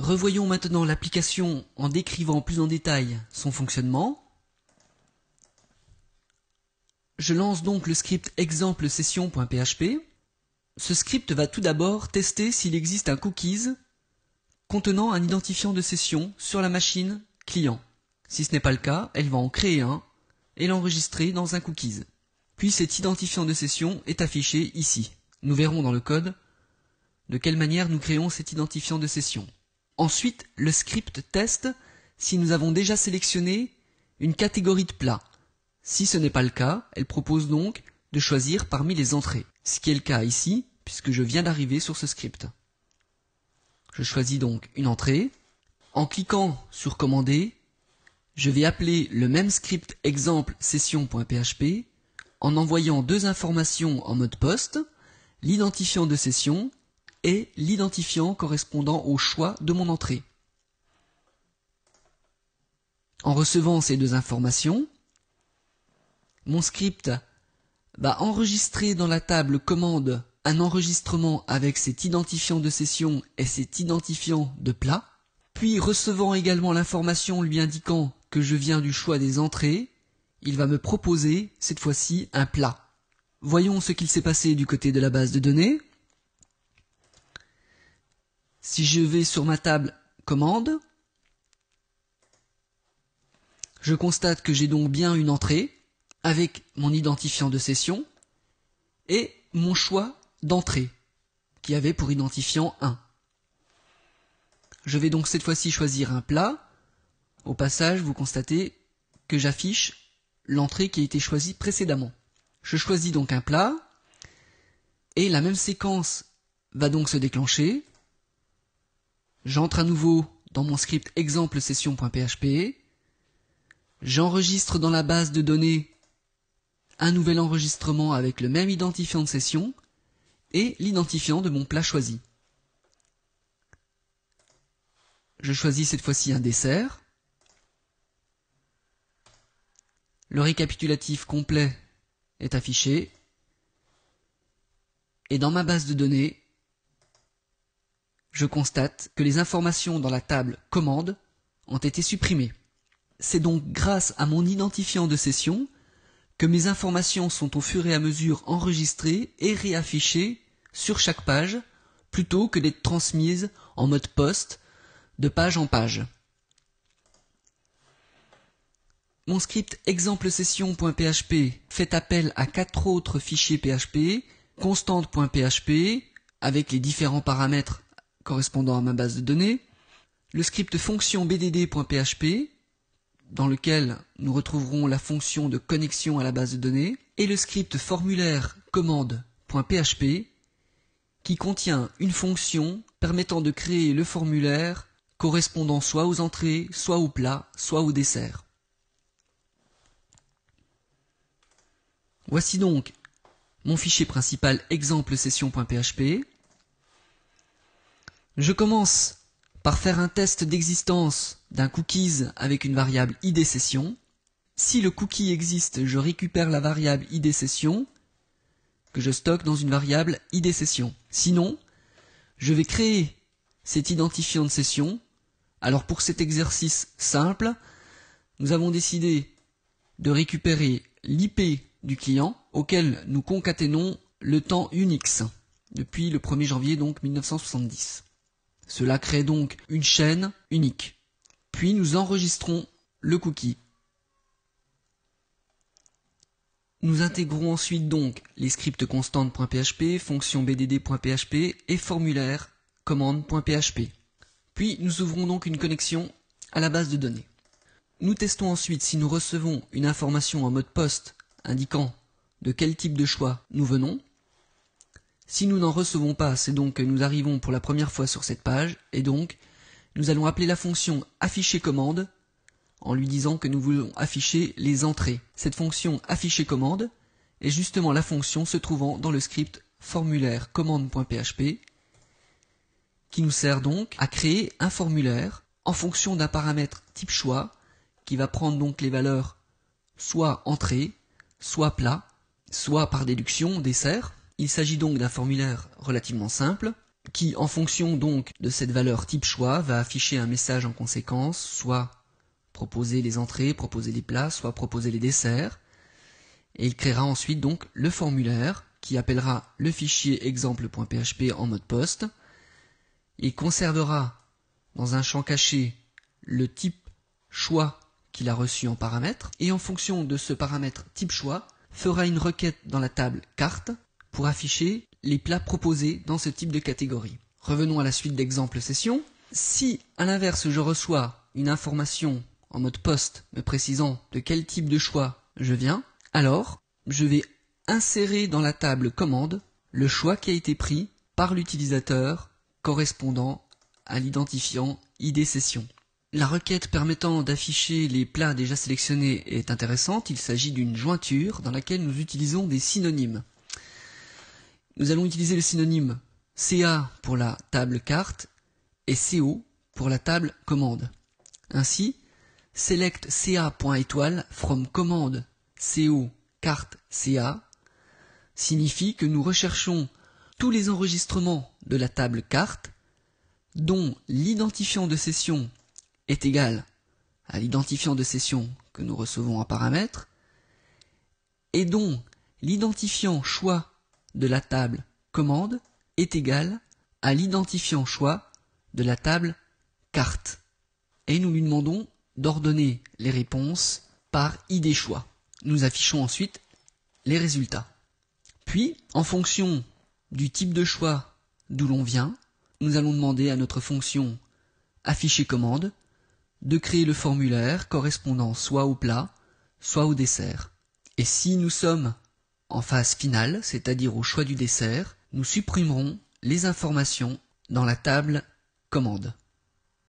Revoyons maintenant l'application en décrivant plus en détail son fonctionnement. Je lance donc le script exemple session.php. Ce script va tout d'abord tester s'il existe un cookies contenant un identifiant de session sur la machine client. Si ce n'est pas le cas, elle va en créer un et l'enregistrer dans un cookies. Puis cet identifiant de session est affiché ici. Nous verrons dans le code de quelle manière nous créons cet identifiant de session. Ensuite, le script teste si nous avons déjà sélectionné une catégorie de plats. Si ce n'est pas le cas, elle propose donc de choisir parmi les entrées, ce qui est le cas ici puisque je viens d'arriver sur ce script. Je choisis donc une entrée. En cliquant sur Commander, je vais appeler le même script exemple session.php en envoyant deux informations en mode post, l'identifiant de session et l'identifiant correspondant au choix de mon entrée. En recevant ces deux informations, mon script va enregistrer dans la table commande un enregistrement avec cet identifiant de session et cet identifiant de plat, puis recevant également l'information lui indiquant que je viens du choix des entrées, il va me proposer, cette fois-ci, un plat. Voyons ce qu'il s'est passé du côté de la base de données. Si je vais sur ma table commande, je constate que j'ai donc bien une entrée avec mon identifiant de session et mon choix d'entrée qui avait pour identifiant 1. Je vais donc cette fois-ci choisir un plat. Au passage, vous constatez que j'affiche l'entrée qui a été choisie précédemment. Je choisis donc un plat et la même séquence va donc se déclencher. J'entre à nouveau dans mon script exemple session.php. J'enregistre dans la base de données un nouvel enregistrement avec le même identifiant de session et l'identifiant de mon plat choisi. Je choisis cette fois-ci un dessert. Le récapitulatif complet est affiché. Et dans ma base de données, je constate que les informations dans la table Commande ont été supprimées. C'est donc grâce à mon identifiant de session que mes informations sont au fur et à mesure enregistrées et réaffichées sur chaque page plutôt que d'être transmises en mode poste de page en page. Mon script ExempleSession.php » fait appel à quatre autres fichiers PHP, constante.php avec les différents paramètres correspondant à ma base de données, le script fonction bdd.php, dans lequel nous retrouverons la fonction de connexion à la base de données, et le script formulaire commande.php, qui contient une fonction permettant de créer le formulaire correspondant soit aux entrées, soit aux plats, soit aux desserts. Voici donc mon fichier principal exemple session.php je commence par faire un test d'existence d'un cookies avec une variable id session. Si le cookie existe, je récupère la variable id session que je stocke dans une variable id session. Sinon, je vais créer cet identifiant de session. Alors pour cet exercice simple, nous avons décidé de récupérer l'IP du client auquel nous concaténons le temps Unix depuis le 1er janvier donc 1970. Cela crée donc une chaîne unique. Puis nous enregistrons le cookie. Nous intégrons ensuite donc les scripts constante.php fonction bdd.php et formulaire commande.php. Puis nous ouvrons donc une connexion à la base de données. Nous testons ensuite si nous recevons une information en mode poste indiquant de quel type de choix nous venons. Si nous n'en recevons pas, c'est donc que nous arrivons pour la première fois sur cette page, et donc, nous allons appeler la fonction afficher commande en lui disant que nous voulons afficher les entrées. Cette fonction afficher commande est justement la fonction se trouvant dans le script formulaire commande.php qui nous sert donc à créer un formulaire en fonction d'un paramètre type choix qui va prendre donc les valeurs soit entrée, soit plat, soit par déduction dessert il s'agit donc d'un formulaire relativement simple qui, en fonction donc de cette valeur type choix, va afficher un message en conséquence, soit proposer les entrées, proposer les plats, soit proposer les desserts. Et il créera ensuite donc le formulaire qui appellera le fichier exemple.php en mode poste Il conservera dans un champ caché le type choix qu'il a reçu en paramètre et en fonction de ce paramètre type choix fera une requête dans la table carte pour afficher les plats proposés dans ce type de catégorie. Revenons à la suite d'exemple session. Si, à l'inverse, je reçois une information en mode poste me précisant de quel type de choix je viens, alors je vais insérer dans la table commande le choix qui a été pris par l'utilisateur correspondant à l'identifiant ID session. La requête permettant d'afficher les plats déjà sélectionnés est intéressante, il s'agit d'une jointure dans laquelle nous utilisons des synonymes. Nous allons utiliser le synonyme CA pour la table carte et CO pour la table commande. Ainsi, select ca.étoile from commande co carte ca signifie que nous recherchons tous les enregistrements de la table carte dont l'identifiant de session est égal à l'identifiant de session que nous recevons en paramètre et dont l'identifiant choix de la table commande est égal à l'identifiant choix de la table carte. Et nous lui demandons d'ordonner les réponses par ID choix. Nous affichons ensuite les résultats. Puis, en fonction du type de choix d'où l'on vient, nous allons demander à notre fonction afficher commande de créer le formulaire correspondant soit au plat, soit au dessert. Et si nous sommes en phase finale, c'est-à-dire au choix du dessert, nous supprimerons les informations dans la table Commande.